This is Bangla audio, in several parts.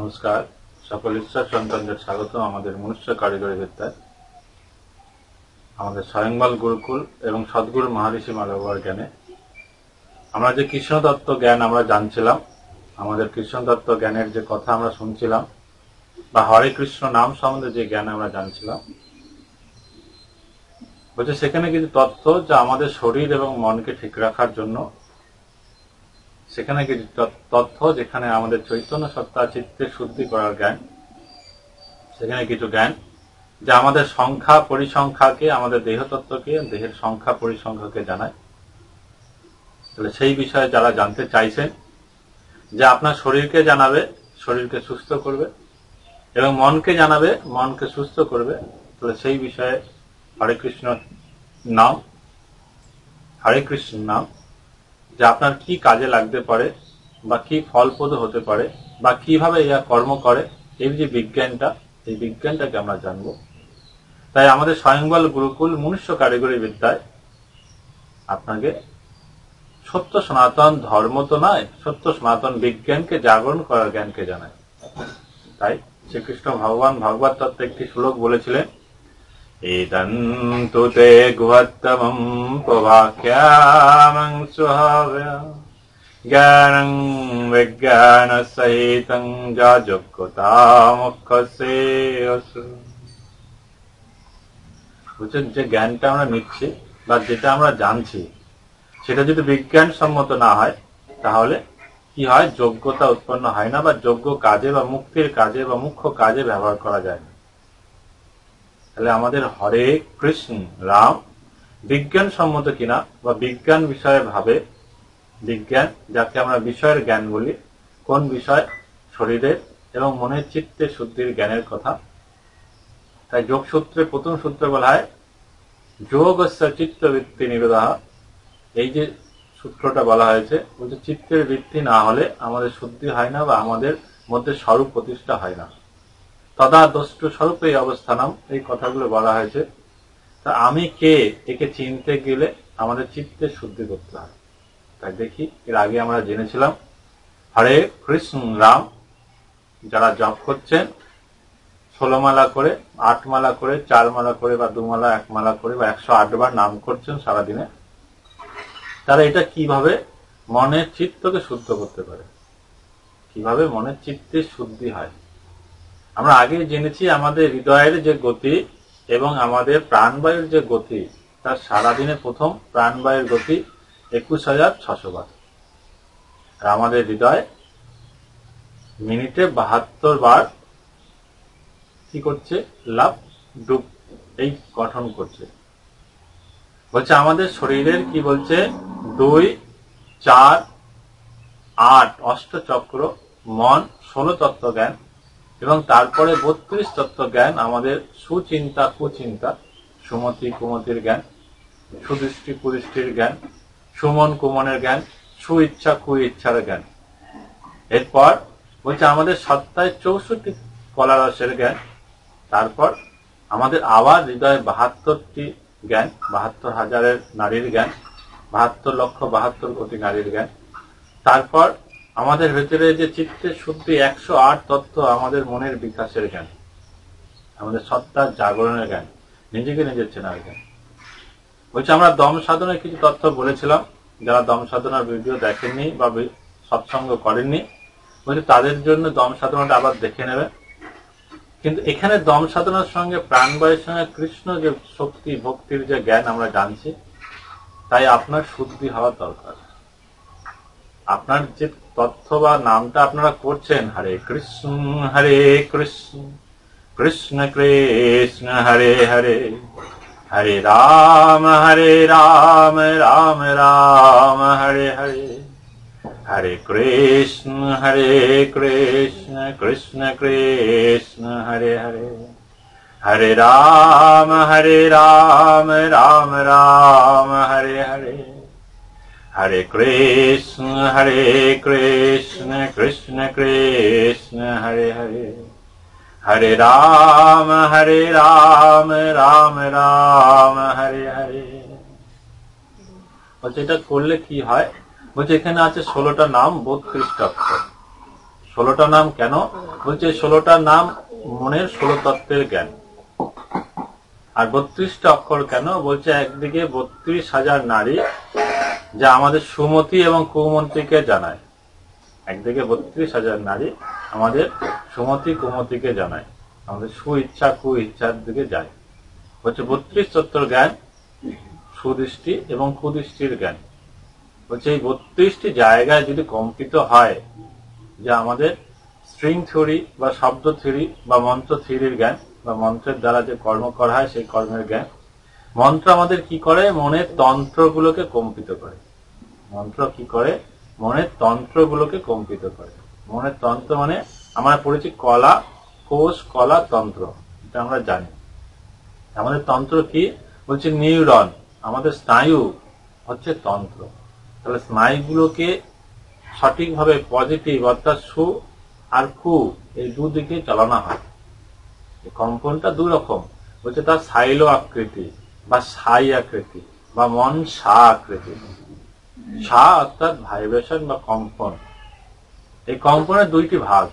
নমস্কার সকল ঈশ্বর সন্তানদের স্বাগত আমাদের মনুষ্য কারিগরি বিদ্যায় আমাদের স্বয়ংবাল গুরুকুল এবং সদ্গুরু মহারিষি মালবর জ্ঞানে আমরা যে কৃষ্ণ দত্ত জ্ঞান আমরা জানছিলাম আমাদের কৃষ্ণ দত্ত জ্ঞানের যে কথা আমরা শুনছিলাম বা হরে কৃষ্ণ নাম সম্বন্ধে যে জ্ঞান আমরা জানছিলাম বলছে সেখানে কিছু তত্ত্ব যা আমাদের শরীর এবং মনকে ঠিক রাখার জন্য সেখানে কিছু তথ্য যেখানে আমাদের চৈতন্য সত্তা চিত্তে শুদ্ধি করার জ্ঞান সেখানে কিছু জ্ঞান যা আমাদের সংখ্যা পরিসংখ্যাকে আমাদের দেহতত্ত্বকে দেহের সংখ্যা পরিসংখ্যাকে জানায় তাহলে সেই বিষয়ে যারা জানতে চাইছেন যে আপনার শরীরকে জানাবে শরীরকে সুস্থ করবে এবং মনকে জানাবে মনকে সুস্থ করবে তাহলে সেই বিষয়ে হরে কৃষ্ণ নাম হরে কৃষ্ণ নাম যে আপনার কি কাজে লাগতে পারে বা কি ফলপ্রদ হতে পারে বা কিভাবে এরা কর্ম করে এই যে বিজ্ঞানটা এই বিজ্ঞানটাকে আমরা জানব তাই আমাদের স্বয়ংবল গুরুকুল মনুষ্য কারিগরি বিদ্যায় আপনাকে সত্য সনাতন ধর্ম তো নয় সত্য সনাতন বিজ্ঞানকে জাগরণ করার জ্ঞানকে জানায় তাই শ্রীকৃষ্ণ ভগবান ভগবত তত্ত্ব একটি শ্লোক বলেছিলেন इदम् तु ते गुहत्तमम् पुभाख्यामम् स्वभाव्य ज्ञानम् विज्ञानसहितम् जाजुक्तामुखसे বুঝছেন যে জ্ঞানটা আমরা নিচ্ছি বা যেটা আমরা জানছি সেটা যদি বিজ্ঞান সম্মত না হয় তাহলে কি হয় যোগ্যতা উৎপন্ন হয় না বা যোগ্য কাজে বা মুক্তির কাজে বা মুখ্য কাজে ব্যবহার করা যায় না তাহলে আমাদের হরে কৃষ্ণ রাম বিজ্ঞানসম্মত কিনা বা বিজ্ঞান বিষয়ে ভাবে বিজ্ঞান যাকে আমরা বিষয়ের জ্ঞান বলি কোন বিষয় শরীরের এবং মনের চিত্তে শুদ্ধির জ্ঞানের কথা তাই যোগসূত্রে প্রথম সূত্রে বলা হয় যোগ চিত্তবৃত্তি নিরোধাহ এই যে সূত্রটা বলা হয়েছে যে চিত্তের বৃত্তি না হলে আমাদের শুদ্ধি হয় না বা আমাদের মধ্যে স্বরূপ প্রতিষ্ঠা হয় না তদা এই অবস্থা অবস্থানম এই কথাগুলো বলা হয়েছে তা আমি কে একে চিনতে গেলে আমাদের চিত্তে শুদ্ধি করতে হয় তাই দেখি এর আগে আমরা জেনেছিলাম হরে কৃষ্ণ রাম যারা জপ করছেন ষোলো মালা করে আট মালা করে চার মালা করে বা দুমালা এক মালা করে বা একশো বার নাম করছেন সারাদিনে তারা এটা কিভাবে মনের চিত্তকে শুদ্ধ করতে পারে কিভাবে মনের চিত্তে শুদ্ধি হয় আমরা আগে জেনেছি আমাদের হৃদয়ের যে গতি এবং আমাদের প্রাণবায়ুর যে গতি তার সারাদিনে প্রথম প্রাণবায়ুর গতি একুশ হাজার ছশো বার আর আমাদের হৃদয় মিনিটে বাহাত্তর বার কি করছে লাভ ডুব এই গঠন করছে বলছে আমাদের শরীরের কি বলছে দুই চার আট অষ্টচক্র মন ষোলো তত্ত্ব জ্ঞান এবং তারপরে বত্রিশ তত্ত্ব জ্ঞান আমাদের সুচিন্তা কুচিন্তা সুমতি কুমতির জ্ঞান সুদৃষ্টি কুদৃষ্টির জ্ঞান সুমন কুমনের জ্ঞান সুইচ্ছা ইচ্ছার জ্ঞান এরপর বলছে আমাদের সত্তায় চৌষট্টি কলারসের জ্ঞান তারপর আমাদের আবার হৃদয়ে বাহাত্তরটি জ্ঞান বাহাত্তর হাজারের নারীর জ্ঞান বাহাত্তর লক্ষ বাহাত্তর কোটি নারীর জ্ঞান তারপর আমাদের ভেতরে যে চিত্তে শুদ্ধি একশো আট তত্ত্ব আমাদের মনের বিকাশের জ্ঞান আমাদের সত্তার জাগরণের জ্ঞান নিজেকে নিজের চেনার জ্ঞান বলছি আমরা দম সাধনের কিছু তথ্য বলেছিলাম যারা দম সাধনার ভিডিও দেখেননি বা সৎসঙ্গ করেননি বলছি তাদের জন্য দম সাধনাটা আবার দেখে নেবে কিন্তু এখানে দম সাধনার সঙ্গে প্রাণবায়ুর সঙ্গে কৃষ্ণ যে শক্তি ভক্তির যে জ্ঞান আমরা জানছি তাই আপনার শুদ্ধি হওয়া দরকার আপনার যে তথ্য বা নামটা আপনারা করছেন হরে কৃষ্ণ হরে কৃষ্ণ কৃষ্ণ কৃষ্ণ হরে হরে হরে রাম হরে রাম রাম রাম হরে হরে হরে কৃষ্ণ হরে কৃষ্ণ কৃষ্ণ কৃষ্ণ হরে হরে হরে রাম হরে রাম রাম রাম হরে হরে Hare Krishna, Hare Krishna, Krishna Krishna, Hare Hare. Hare Rama, Hare Rama, Rama Rama, Hare Hare. বলছে এটা করলে কি হয় বলছে এখানে আছে ষোলোটা নাম বত্রিশটা অক্ষর ষোলোটা নাম কেন বলছে ষোলোটা নাম মনের ষোলো তত্ত্বের জ্ঞান আর বত্রিশটা অক্ষর কেন বলছে একদিকে বত্রিশ হাজার নারী যা আমাদের সুমতি এবং কুমন্ত্রীকে জানায় একদিকে বত্রিশ হাজার নারী আমাদের সুমতি কুমতিকে জানায় আমাদের সুইচ্ছা কু ইচ্ছার দিকে যায় হচ্ছে বত্রিশ তত্ত্বর জ্ঞান সুদৃষ্টি এবং কুদৃষ্টির জ্ঞান হচ্ছে এই বত্রিশটি জায়গায় যদি কম্পিত হয় যা আমাদের স্ট্রিং থিওরি বা শব্দ থিওরি বা মন্ত্র থিওরির জ্ঞান বা মন্ত্রের দ্বারা যে কর্ম করা হয় সেই কর্মের জ্ঞান মন্ত্র আমাদের কি করে মনের তন্ত্রগুলোকে কম্পিত করে মন্ত্র কি করে মনের তন্ত্রগুলোকে কম্পিত করে মনের তন্ত্র মানে আমরা পড়েছি কলা কোষ কলা তন্ত্র এটা আমরা জানি আমাদের তন্ত্র কি বলছে নিউরন আমাদের স্নায়ু হচ্ছে তন্ত্র তাহলে স্নায়ুগুলোকে সঠিকভাবে পজিটিভ অর্থাৎ সু আর কু এই দুদিকে চালানো হয় কম্পনটা দুরকম বলছে তার সাইলো আকৃতি বা সাই আকৃতি বা মন সা আকৃতি সা অর্থাৎ ভাইব্রেশন বা কম্পন এই কম্পনের দুইটি ভাগ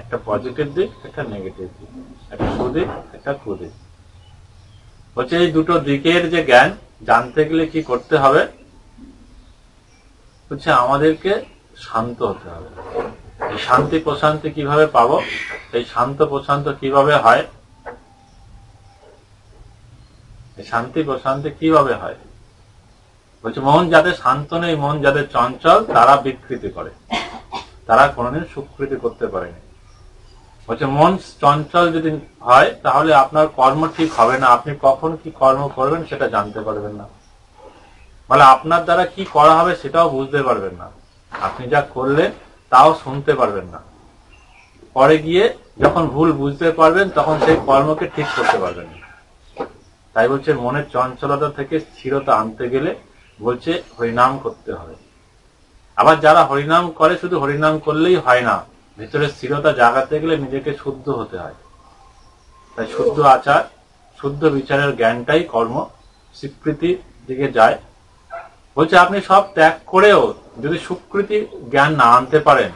একটা পজিটিভ দিক একটা নেগেটিভ দিক একটা সুদিক একটা কুদিক হচ্ছে এই দুটো দিকের যে জ্ঞান জানতে গেলে কি করতে হবে হচ্ছে আমাদেরকে শান্ত হতে হবে এই শান্তি প্রশান্তি কিভাবে পাবো এই শান্ত প্রশান্ত কিভাবে হয় শান্তি প্রশান্তি কিভাবে হয় বলছে মন যাদের শান্ত নেই মন যাদের চঞ্চল তারা বিকৃতি করে তারা কোনোদিন সুকৃতি করতে পারেনি বলছে মন চঞ্চল যদি হয় তাহলে আপনার কর্ম ঠিক হবে না আপনি কখন কি কর্ম করবেন সেটা জানতে পারবেন না বলে আপনার দ্বারা কি করা হবে সেটাও বুঝতে পারবেন না আপনি যা করলেন তাও শুনতে পারবেন না পরে গিয়ে যখন ভুল বুঝতে পারবেন তখন সেই কর্মকে ঠিক করতে পারবেন না তাই বলছে মনের চঞ্চলতা থেকে স্থিরতা আনতে গেলে বলছে হরিনাম করতে হবে আবার যারা হরিনাম করে শুধু হরিনাম করলেই হয় না ভেতরের স্থিরতা জাগাতে গেলে নিজেকে শুদ্ধ হতে হয় তাই শুদ্ধ আচার শুদ্ধ বিচারের জ্ঞানটাই কর্ম স্বীকৃতির দিকে যায় বলছে আপনি সব ত্যাগ করেও যদি সুকৃতি জ্ঞান না আনতে পারেন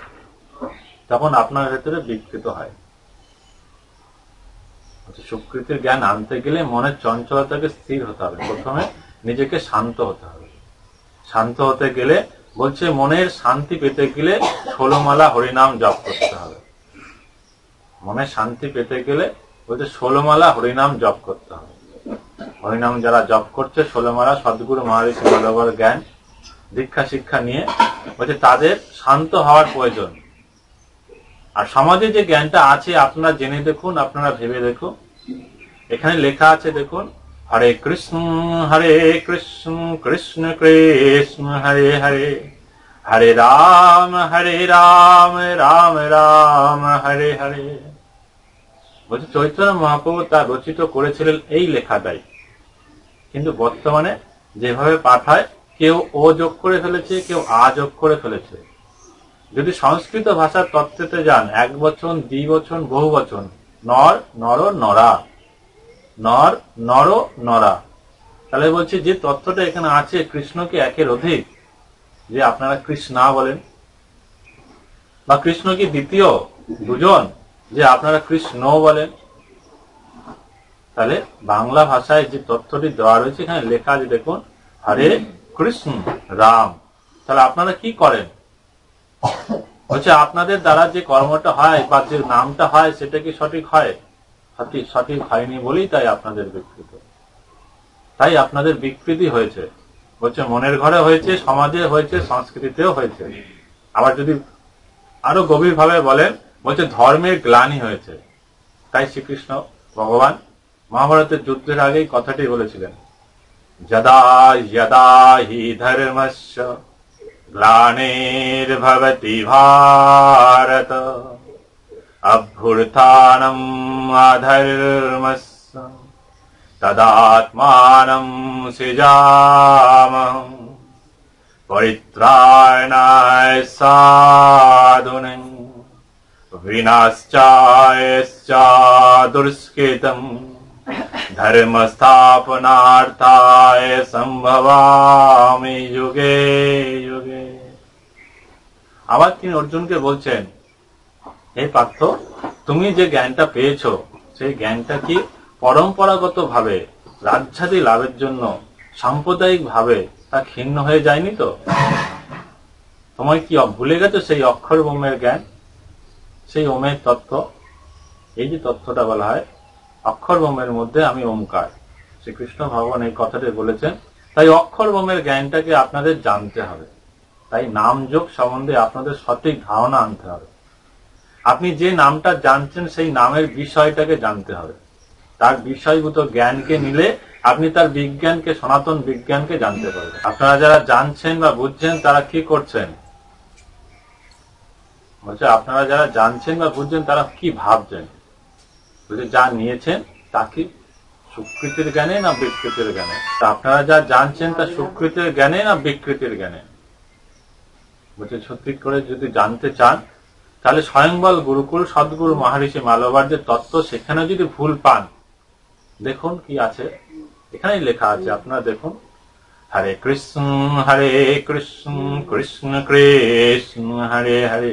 তখন আপনার ভেতরে বিকৃত হয় আচ্ছা, সুকৃতির জ্ঞান আনতে গেলে মনের চঞ্চলতাকে স্থির হতে হবে প্রথমে নিজেকে শান্ত হতে হবে শান্ত হতে গেলে বলছে মনের শান্তি পেতে গেলে ষোলোমালা হরিনাম জপ করতে হবে মনে শান্তি পেতে গেলে বলছে ষোলোমালা হরিনাম জপ করতে হবে হরিনাম যারা জপ করছে ষোলোমালা সদ্গুরু মহারিষি বলবর জ্ঞান দীক্ষা শিক্ষা নিয়ে বলছে তাদের শান্ত হওয়ার প্রয়োজন আর সমাজে যে জ্ঞানটা আছে আপনারা জেনে দেখুন আপনারা ভেবে দেখুন এখানে লেখা আছে দেখুন হরে কৃষ্ণ হরে কৃষ্ণ কৃষ্ণ কৃষ্ণ হরে হরে হরে রাম হরে রাম রাম রাম হরে হরে বলছি চৈতন্য মহাপ্রভু তা রচিত করেছিলেন এই লেখাটাই কিন্তু বর্তমানে যেভাবে পাঠায় কেউ ও যোগ করে ফেলেছে কেউ আ যোগ করে ফেলেছে যদি সংস্কৃত ভাষার তত্ত্বতে যান এক বচন বচন বহু বচন নর নর নরা নর নর নরা তাহলে বলছি যে তথ্যটা এখানে আছে কৃষ্ণকে একের অধিক যে আপনারা কৃষ্ণা বলেন বা কৃষ্ণ কি দ্বিতীয় দুজন যে আপনারা কৃষ্ণ বলেন তাহলে বাংলা ভাষায় যে তথ্যটি দেওয়া রয়েছে এখানে লেখা আছে দেখুন হরে কৃষ্ণ রাম তাহলে আপনারা কি করেন হচ্ছে আপনাদের দ্বারা যে কর্মটা হয় বা যে নামটা হয় সেটা কি সঠিক হয় সঠিক সঠিক হয়নি বলেই তাই আপনাদের বিকৃত তাই আপনাদের বিকৃতি হয়েছে বলছে মনের ঘরে হয়েছে সমাজে হয়েছে সংস্কৃতিতেও হয়েছে আবার যদি আরো গভীর ভাবে বলেন বলছে ধর্মের গ্লানি হয়েছে তাই শ্রীকৃষ্ণ ভগবান মহাভারতের যুদ্ধের আগেই কথাটি বলেছিলেন যদা যদা হি ধর্মস্য ग्लानेर्भवति भारत अभ्युर्थानम् अधर्मस्य तदात्मानम् सृजामम् पवित्रायणाय साधुनम् विनाश्चायश्चादुष्कृतम् धर्मस्थापनार्थाय সম্ভবামি যুগে যুগে আবার তিনি অর্জুনকে বলছেন হে পার্থ তুমি যে জ্ঞানটা পেয়েছ সেই জ্ঞানটা কি পরম্পরাগত ভাবে রাজ্যাদি লাভের জন্য সাম্প্রদায়িক ভাবে তা ক্ষীণ হয়ে যায়নি তো তোমায় কি ভুলে গেছো সেই অক্ষর ওমের জ্ঞান সেই ওমের তত্ত্ব এই যে তথ্যটা বলা হয় অক্ষর বোমের মধ্যে আমি ওমকার শ্রীকৃষ্ণ ভগবান এই কথাটি বলেছেন তাই অক্ষর বোমের জ্ঞানটাকে আপনাদের জানতে হবে তাই নাম যোগ সম্বন্ধে আপনাদের সঠিক ধারণা আনতে হবে আপনি যে নামটা জানছেন সেই নামের বিষয়টাকে জানতে হবে তার বিষয়গত জ্ঞানকে নিলে আপনি তার বিজ্ঞানকে সনাতন বিজ্ঞানকে জানতে পারবেন আপনারা যারা জানছেন বা বুঝছেন তারা কি করছেন বলছে আপনারা যারা জানছেন বা বুঝছেন তারা কি ভাবছেন বলছে যা নিয়েছেন তা কি সুকৃতির জ্ঞানে না বিকৃতির জ্ঞানে তা আপনারা যা জানছেন তা সুকৃতির জ্ঞানে না বিকৃতির জ্ঞানে বলছে সত্যি করে যদি জানতে চান তাহলে স্বয়ংবল গুরুকুল সদ্গুরু মহারিষি মালবার যে তত্ত্ব সেখানে যদি ভুল পান দেখুন কি আছে এখানেই লেখা আছে আপনারা দেখুন হরে কৃষ্ণ হরে কৃষ্ণ কৃষ্ণ কৃষ্ণ হরে হরে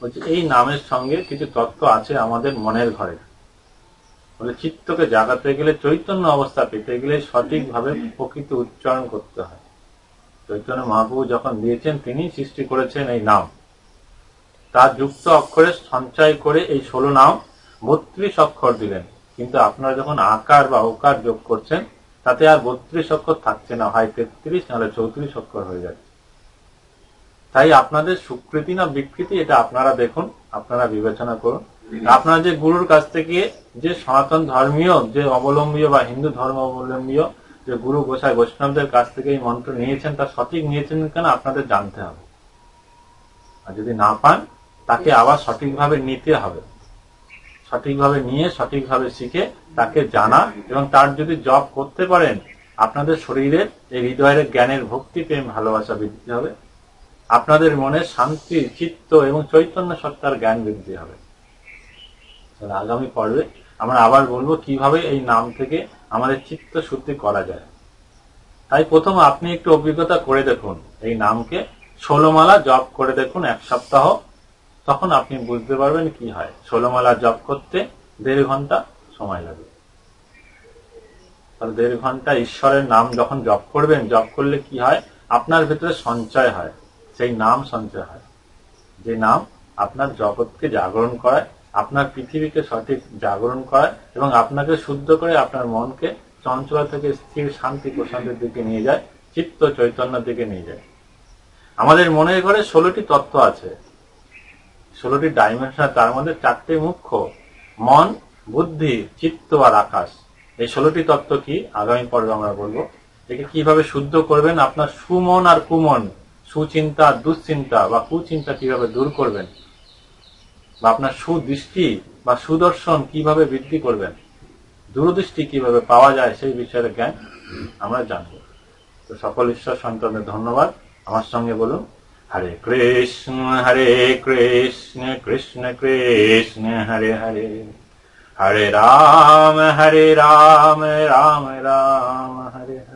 বলছে এই নামের সঙ্গে কিছু তত্ত্ব আছে আমাদের মনের ঘরে বলে চিত্তকে জাগাতে গেলে চৈতন্য অবস্থা পেতে গেলে সঠিকভাবে প্রকৃতি উচ্চারণ করতে হয় চৈতন্য মহাপ্রভু যখন দিয়েছেন তিনি সৃষ্টি করেছেন এই নাম তার যুক্ত অক্ষরে সঞ্চয় করে এই ষোলো নাম বত্রিশ অক্ষর দিলেন কিন্তু আপনারা যখন আকার বা ওকার যোগ করছেন তাতে আর বত্রিশ অক্ষর থাকছে না হয় তেত্রিশ নাহলে চৌত্রিশ অক্ষর হয়ে যাচ্ছে তাই আপনাদের সুকৃতি না বিকৃতি এটা আপনারা দেখুন আপনারা বিবেচনা করুন আপনারা যে গুরুর কাছ থেকে যে সনাতন ধর্মীয় যে অবলম্বীয় বা হিন্দু ধর্ম অবলম্বী যে গুরু গোসাই বৈষ্ণবদের কাছ থেকে এই মন্ত্র নিয়েছেন তা সঠিক নিয়েছেন কেন আপনাদের জানতে হবে আর যদি না পান তাকে আবার সঠিকভাবে নিতে হবে সঠিকভাবে নিয়ে সঠিকভাবে শিখে তাকে জানা এবং তার যদি জব করতে পারেন আপনাদের শরীরের এই হৃদয়ের জ্ঞানের ভক্তি প্রেম ভালোবাসা বৃদ্ধি হবে আপনাদের মনে শান্তি চিত্ত এবং চৈতন্য সত্তার জ্ঞান বৃদ্ধি হবে আগামী পর্বে আমরা আবার বলবো কিভাবে এই নাম থেকে আমাদের চিত্ত শুদ্ধি করা যায় তাই প্রথম আপনি একটু অভিজ্ঞতা করে দেখুন এই নামকে ষোলোমালা জপ করে দেখুন এক সপ্তাহ তখন আপনি বুঝতে পারবেন কি হয় ষোলোমালা জপ করতে দেড় ঘন্টা সময় লাগে দেড় ঘন্টা ঈশ্বরের নাম যখন জপ করবেন জপ করলে কি হয় আপনার ভেতরে সঞ্চয় হয় সেই নাম সঞ্চয় হয় যে নাম আপনার জগৎকে জাগরণ করায় আপনার পৃথিবীকে সঠিক জাগরণ করায় এবং আপনাকে শুদ্ধ করে আপনার মনকে চঞ্চলা থেকে স্থির শান্তি প্রশান্তির দিকে নিয়ে যায় চিত্ত চৈতন্যের দিকে নিয়ে যায় আমাদের মনের ঘরে ষোলোটি তত্ত্ব আছে ষোলোটি ডাইমেনশন তার মধ্যে চারটি মুখ্য মন বুদ্ধি চিত্ত আর আকাশ এই ষোলোটি তত্ত্ব কি আগামী পর্বে আমরা বলবো একে কিভাবে শুদ্ধ করবেন আপনার সুমন আর কুমন সুচিন্তা দুশ্চিন্তা বা কুচিন্তা কিভাবে দূর করবেন বা আপনার সুদৃষ্টি বা সুদর্শন কিভাবে বৃদ্ধি করবেন দূরদৃষ্টি কিভাবে পাওয়া যায় সেই বিষয়ের জ্ঞান আমরা জানব তো সকল ঈশ্বর সন্তানের ধন্যবাদ আমার সঙ্গে বলুন হরে কৃষ্ণ হরে কৃষ্ণ কৃষ্ণ কৃষ্ণ হরে হরে হরে রাম হরে রাম রাম রাম হরে হরে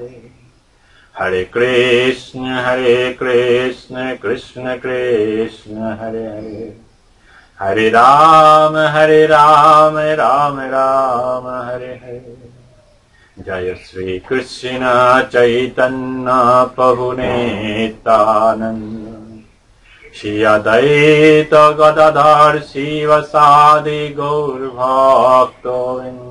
हरे कृष्ण हरे कृष्ण कृष्ण कृष्ण हरे हरे हरे राम हरे राम राम राम हरे हरे जय श्री कृष्ण चैतन्य श्रीकृष्णा चैतन्ना बभुनेतानन्द गौर गौर्भाक्तोविन्द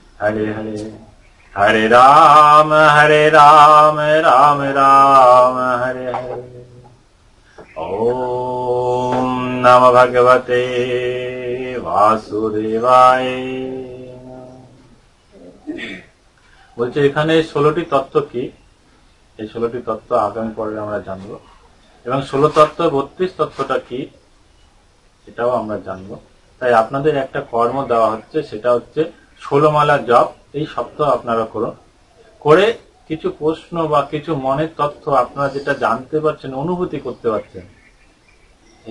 হরে হরে হরে রাম হরে রাম রাম রাম হরে হরে ও নম ভগবতে বাসুদেবায় বলছে এখানে ষোলোটি তত্ত্ব কি এই ষোলোটি তত্ত্ব আগামী পরে আমরা জানবো এবং ষোলো তত্ত্ব বত্রিশ তত্ত্বটা কি এটাও আমরা জানবো তাই আপনাদের একটা কর্ম দেওয়া হচ্ছে সেটা হচ্ছে মালা জপ এই সপ্তাহ আপনারা করুন করে কিছু প্রশ্ন বা কিছু মনের তথ্য আপনারা যেটা জানতে পারছেন অনুভূতি করতে পারছেন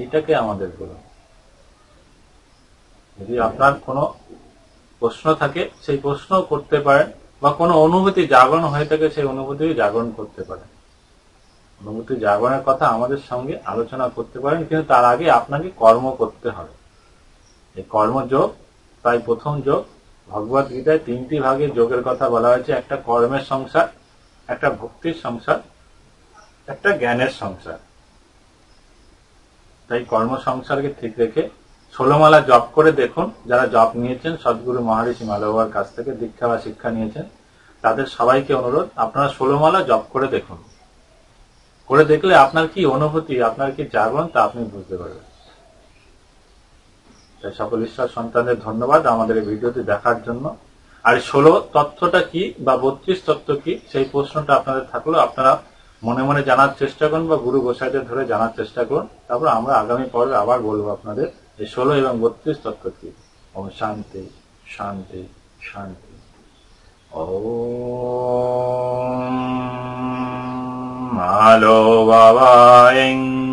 এইটাকে আমাদের করুন যদি আপনার কোনো প্রশ্ন থাকে সেই প্রশ্ন করতে পারেন বা কোনো অনুভূতি জাগরণ হয়ে থাকে সেই অনুভূতি জাগরণ করতে পারেন অনুভূতি জাগরণের কথা আমাদের সঙ্গে আলোচনা করতে পারেন কিন্তু তার আগে আপনাকে কর্ম করতে হবে এই কর্মযোগ তাই প্রথম যোগ ভগবত গীতায় তিনটি ভাগে যোগের কথা বলা হয়েছে একটা কর্মের সংসার একটা ভক্তির সংসার একটা জ্ঞানের সংসার তাই কর্ম সংসারকে ঠিক রেখে ষোলোমালা জপ করে দেখুন যারা জপ নিয়েছেন সদগুরু মহারিষি মালবার কাছ থেকে দীক্ষা বা শিক্ষা নিয়েছেন তাদের সবাইকে অনুরোধ আপনারা ষোলোমালা জপ করে দেখুন করে দেখলে আপনার কি অনুভূতি আপনার কি জাগন তা আপনি বুঝতে পারবেন তাই সকল ঈশ্বর সন্তানের ধন্যবাদ আমাদের এই ভিডিওটি দেখার জন্য আর ষোলো তথ্যটা কি বা বত্রিশ তত্ত্ব কি সেই প্রশ্নটা আপনাদের থাকলো আপনারা মনে মনে জানার চেষ্টা করুন বা গুরু গোসাইদের ধরে জানার চেষ্টা করুন তারপর আমরা আগামী পর্বে আবার বলবো আপনাদের এই ষোলো এবং বত্রিশ তত্ত্ব কি ও শান্তি শান্তি শান্তি ও আলো বাবা